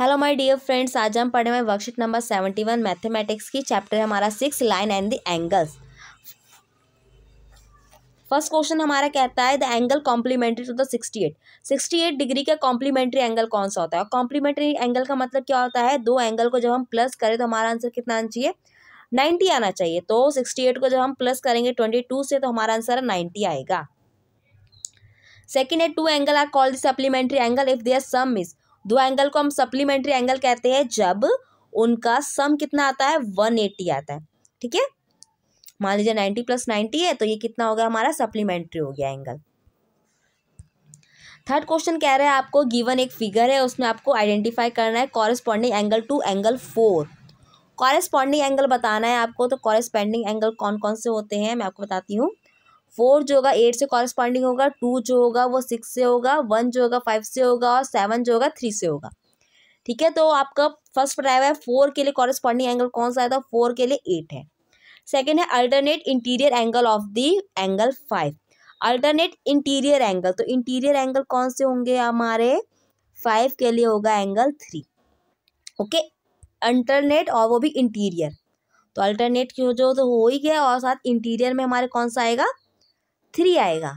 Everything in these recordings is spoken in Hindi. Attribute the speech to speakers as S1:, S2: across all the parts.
S1: हेलो माय डियर फ्रेंड्स आज हम पढ़े हुए worksheet number seventy one mathematics की चैप्टर है हमारा six line and the angles first question हमारा कहता है the angle complementary to the sixty eight sixty eight degree का कॉम्प्लीमेंट्री एंगल कौन सा होता है और कॉम्प्लीमेंट्री एंगल का मतलब क्या होता है दो एंगल को जब हम प्लस करें तो हमारा आंसर कितना आना चाहिए नाइन्टी आना चाहिए तो सिक्सटी एट को जब हम प्लस करेंगे ट्वेंटी टू से तो हमारा आंसर नाइन्टी आएगा सेकेंड है two angle are called supplementary angle if their sum is दो एंगल को हम सप्लीमेंट्री एंगल कहते हैं जब उनका सम कितना आता है वन एट्टी आता है ठीक है मान लीजिए नाइन्टी प्लस नाइन्टी है तो ये कितना होगा हमारा सप्लीमेंट्री हो गया एंगल थर्ड क्वेश्चन कह रहे हैं आपको गिवन एक फिगर है उसमें आपको आइडेंटिफाई करना है corresponding angle to angle four corresponding angle बताना है आपको तो कॉरेस्पॉन्डिंग एंगल कौन कौन से होते हैं मैं आपको बताती हूँ फोर जो होगा एट से कॉरस्पॉन्डिंग होगा टू जो होगा वो सिक्स से होगा वन जो होगा फाइव से होगा और सेवन जो होगा थ्री से होगा ठीक है तो आपका फर्स्ट बताया हुआ है फोर के लिए कॉरस्पॉन्डिंग एंगल कौन सा आया था तो फोर के लिए एट है सेकेंड है alternate interior angle of the angle five alternate interior angle तो इंटीरियर एंगल कौन से होंगे हमारे फाइव के लिए होगा एंगल थ्री ओके अल्टरनेट और वो भी इंटीरियर तो अल्टरनेट क्यों जो तो हो ही गया और साथ इंटीरियर में हमारे कौन सा आएगा थ्री आएगा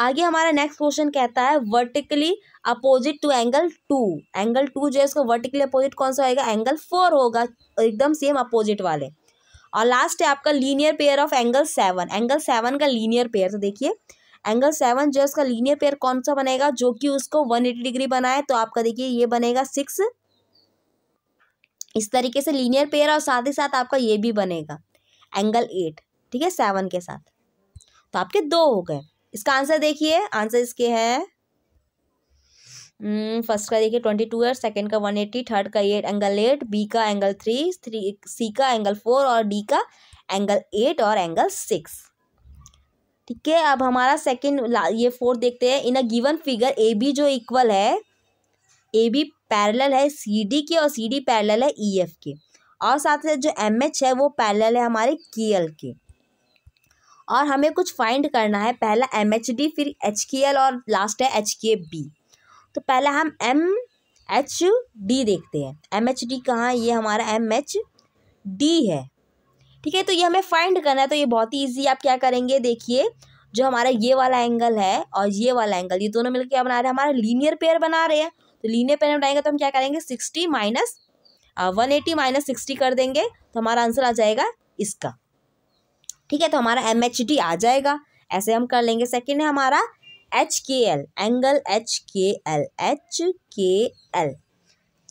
S1: आगे हमारा नेक्स्ट क्वेश्चन कहता है vertically opposite to angle to angle two जो है इसका वर्टिकली अपोजिट कौन सा होगा एंगल फोर होगा एकदम सेम अपोजिट वाले और लास्ट है आपका linear pair of angle seven angle seven का लीनियर पेयर तो देखिए एंगल सेवन जो है इसका लीनियर पेयर कौन सा बनेगा जो कि उसको वन एटी डिग्री बनाए तो आपका देखिए ये बनेगा सिक्स इस तरीके से लीनियर पेयर और साथ ही साथ आपका ये भी बनेगा एंगल एट ठीक है सेवन के साथ तो आपके दो हो गए इसका आंसर देखिए आंसर इसके है फर्स्ट हम्म, का देखिए ट्वेंटी टू है सेकेंड का वन एट्टी थर्ड का एट एंगल एट बी का एंगल थ्री थ्री सी का एंगल फोर और डी का एंगल एट और एंगल सिक्स ठीक है अब हमारा सेकेंड ये फोर्थ देखते हैं in a given figure A B जो इक्वल है ए बी पैरेलल है सी डी के और सी डी पैरल है ई e एफ के और साथ साथ जो एम एच है वो पैरल है हमारे के एल के और हमें कुछ फाइंड करना है पहला एम एच डी फिर एच के एल और लास्ट है एच के बी तो पहला हम एम एच डी देखते हैं एम एच डी कहाँ ये हमारा एम एच डी है ठीक है तो ये हमें फाइंड करना है तो ये बहुत ही ईजी आप क्या करेंगे देखिए जो हमारा ये वाला एंगल है और ये वाला एंगल ये दोनों मिलकर क्या बना रहे हैं हमारा लीनियर पेयर बना रहे हैं तो लीनियर पेयर बनाएंगे तो हम क्या करेंगे sixty minus one eighty minus sixty कर देंगे तो हमारा आंसर आ जाएगा इसका ठीक है तो हमारा एम एच डी आ जाएगा ऐसे हम कर लेंगे सेकेंड है हमारा H K L angle H K L H K L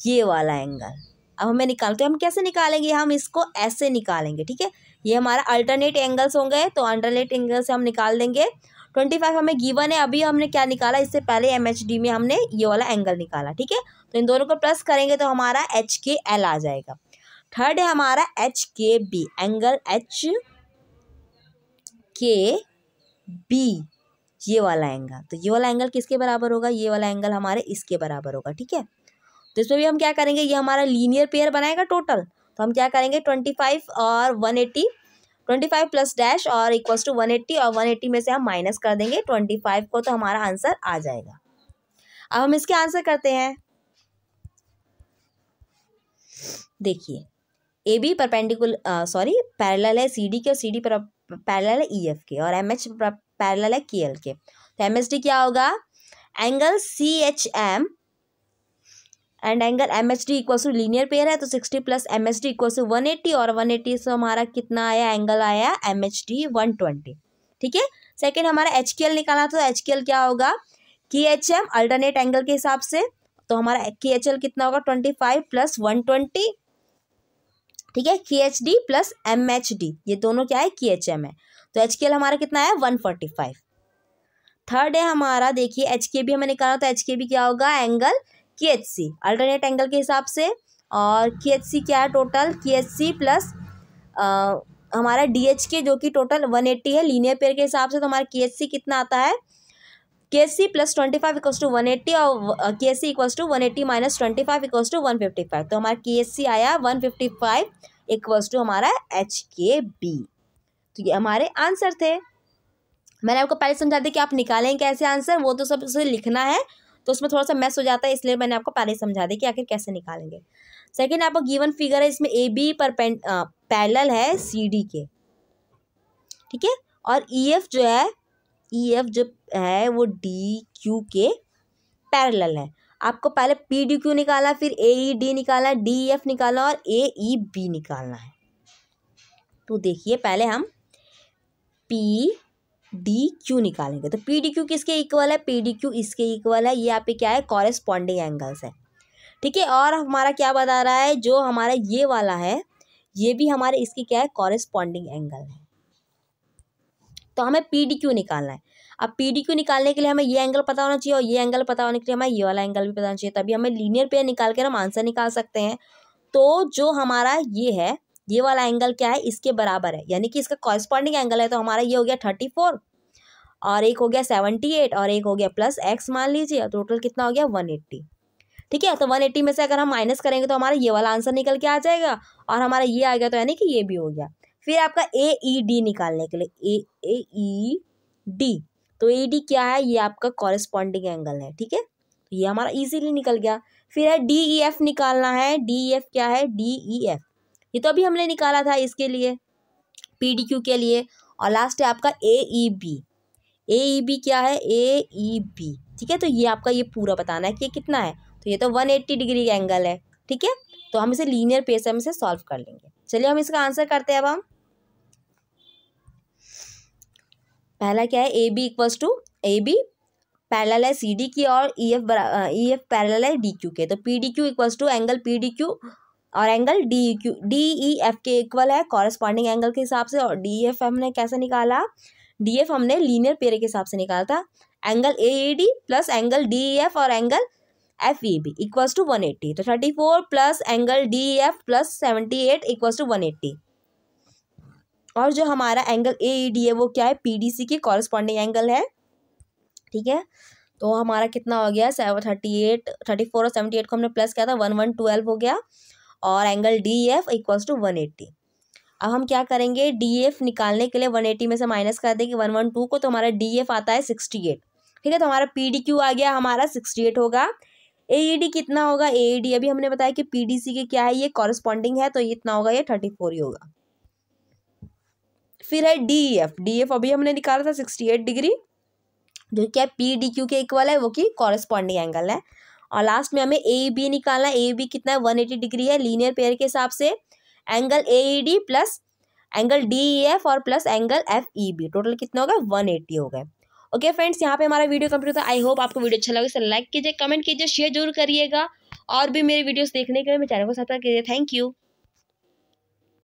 S1: ये वाला एंगल अब हमें निकालते हैं हम कैसे निकालेंगे हम इसको ऐसे निकालेंगे ठीक है ये हमारा अल्टरनेट एंगल्स होंगे तो अल्टरनेट एंगल से हम निकाल देंगे ट्वेंटी फाइव हमें गिवन है अभी हमने क्या निकाला इससे पहले एम एच डी में हमने ये वाला एंगल निकाला ठीक है तो इन दोनों को प्लस करेंगे तो हमारा एच के एल आ जाएगा थर्ड है हमारा H K B angle H K B ये वाला एंगल तो ये वाला एंगल किसके बराबर होगा ये वाला एंगल हमारे इसके बराबर होगा ठीक है तो इसमें भी हम क्या करेंगे ये हमारा लीनियर पेयर बनाएगा टोटल तो हम क्या करेंगे ट्वेंटी फाइव और one eighty twenty five plus dash और इक्वल्स टू वन एट्टी और वन एट्टी में से हम माइनस कर देंगे ट्वेंटी फाइव को तो हमारा आंसर आ जाएगा अब हम इसके आंसर करते हैं देखिए A B perpendicular sorry parallel है सी डी के और सी डी पर पैरल है ई एफ के और एम एच पैरल है के एल के तो एम एस डी क्या होगा angle C H M and angle M H D equal to linear pair है तो sixty plus M H D equal to one eighty और वन एट्टी से हमारा कितना आया एंगल आया M H D one twenty ठीक है सेकेंड हमारा एच के एल निकालना था तो एच के एल क्या होगा के एच एम अल्टरनेट एंगल के हिसाब से तो हमारा के एच एल कितना होगा twenty five plus one twenty ठीक है K H D plus M H D ये दोनों क्या है के एच एम है तो एच के एल हमारा कितना है वन फोर्टी फाइव थर्ड है हमारा देखिए एच के बी हमें निकाला तो एच के बी क्या होगा एंगल के एच सी अल्टरनेट एंगल के हिसाब से और के एच सी क्या है total K H C plus हमारा डी एच के जो कि टोटल वन एट्टी है लीनियर पेयर के हिसाब से तो हमारा के एच सी कितना आता है K C plus twenty five equals to one eighty और K C equals to one eighty minus twenty five equals to one fifty five तो हमारा के सी आया one fifty five equals to हमारा एच के बी तो ये हमारे आंसर थे मैंने आपको पहले समझा दिया कि आप निकालें कैसे आंसर वो तो सब उसे लिखना है तो उसमें थोड़ा सा मैस हो जाता है इसलिए मैंने आपको पहले समझा दिया कि आखिर कैसे निकालेंगे सेकेंड आपको गिवन फिगर है इसमें ए बी पर पैरल uh, है सी डी के ठीक है और ई e एफ जो है ई एफ जो है वो डी क्यू के पैरेलल है आपको पहले पी डी क्यू निकाला फिर ए ई e, डी निकाला डी एफ e, निकाला और ए ई बी निकालना है तो देखिए पहले हम पी डी क्यू निकालेंगे तो पी डी क्यू किसके इक्वल है पी डी क्यू इसके इक्वल है ये आप क्या है कॉरेस्पॉन्डिंग एंगल्स है ठीक है और हमारा क्या बता रहा है जो हमारा ये वाला है ये भी हमारे इसके क्या है कॉरेस्पॉन्डिंग एंगल है तो हमें पी डी क्यू निकालना है अब पी डी क्यू निकालने के लिए हमें ये एंगल पता होना चाहिए और ये एंगल पता होने के लिए हमें ये वाला एंगल भी पता होना चाहिए तभी हमें लीनियर पेयर निकाल कर हम आंसर निकाल सकते हैं तो जो हमारा ये है ये वाला एंगल क्या है इसके बराबर है यानी कि इसका कॉरस्पॉन्डिंग एंगल है तो हमारा ये हो गया थर्टी फोर और एक हो गया सेवेंटी एट और एक हो गया प्लस एक्स मान लीजिए टोटल तो कितना हो गया वन एट्टी ठीक है तो वन एट्टी में से अगर हम माइनस करेंगे तो हमारा ये वाला आंसर निकल के आ जाएगा और हमारा ये आ गया तो यानी कि ये भी हो गया फिर आपका ए ई डी निकालने के लिए ए ए ई डी तो ए डी क्या है ये आपका कॉरेस्पॉन्डिंग एंगल है ठीक है तो ये हमारा इजीली निकल गया फिर है डी ई एफ निकालना है डी ई एफ क्या है डी ई एफ ये तो अभी हमने निकाला था इसके लिए पी डी क्यू के लिए और लास्ट है आपका ए ई बी ए ई बी क्या है ए ई बी ठीक है तो ये आपका ये पूरा बताना है कि ये कितना है तो ये तो वन एट्टी डिग्री एंगल है ठीक है तो हम इसे लीनियर पेस हम इसे सॉल्व कर लेंगे चलिए हम इसका आंसर करते हैं अब हम पहला क्या है A B equals to A B parallel है सी डी की और E F E F parallel है डी क्यू के तो P D Q equals to angle P D Q और angle D Q D E F के इक्वल है कॉरेस्पॉन्डिंग एंगल के हिसाब से और डी एफ e हमने कैसे निकाला डी एफ e हमने लीनियर पेयर के हिसाब से निकाला था angle A A D plus angle D E F और angle F E B equals to one eighty तो thirty four plus angle D F plus seventy eight equals to one eighty और जो हमारा एंगल ए ई डी है वो क्या है पी डी सी की कॉरस्पॉन्डिंग एंगल है ठीक है तो हमारा कितना हो गया seven thirty eight thirty four और सेवेंटी एट को हमने प्लस किया था वन वन ट्वेल्व हो गया और angle D F equals to one eighty अब हम क्या करेंगे डी एफ e निकालने के लिए वन एटी में से माइनस कर देंगे वन वन टू को तो हमारा डी एफ e आता है सिक्सटी एट ठीक है तो हमारा पी डी क्यू आ गया हमारा सिक्सटी एट होगा ए ई डी कितना होगा ए ई डी अभी हमने बताया कि पी डी सी के क्या है ये कॉरस्पॉन्डिंग है तो ये इतना होगा ये थर्टी फोर ही होगा फिर है डी एफ डी एफ अभी हमने निकाला था सिक्सटी एट डिग्री जो क्या पी डी क्यू के इक्वल है वो कि कॉरेस्पॉन्डिंग एंगल है और लास्ट में हमें ए बी e निकालना ए बी e कितना है वन एटी डिग्री है लीनियर पेयर के हिसाब से angle A E D plus angle D E F और plus angle F E B total कितना होगा वन एटी हो गए ओके फ्रेंड्स यहाँ पे हमारा वीडियो कंप्लीट होता है आई होप आपको वीडियो अच्छा लगे इसे लाइक कीजिए कमेंट कीजिए शेयर जरूर करिएगा और भी मेरे वीडियोस देखने के लिए मेरे चैनल को सब्सक्राइब कीजिए थैंक यू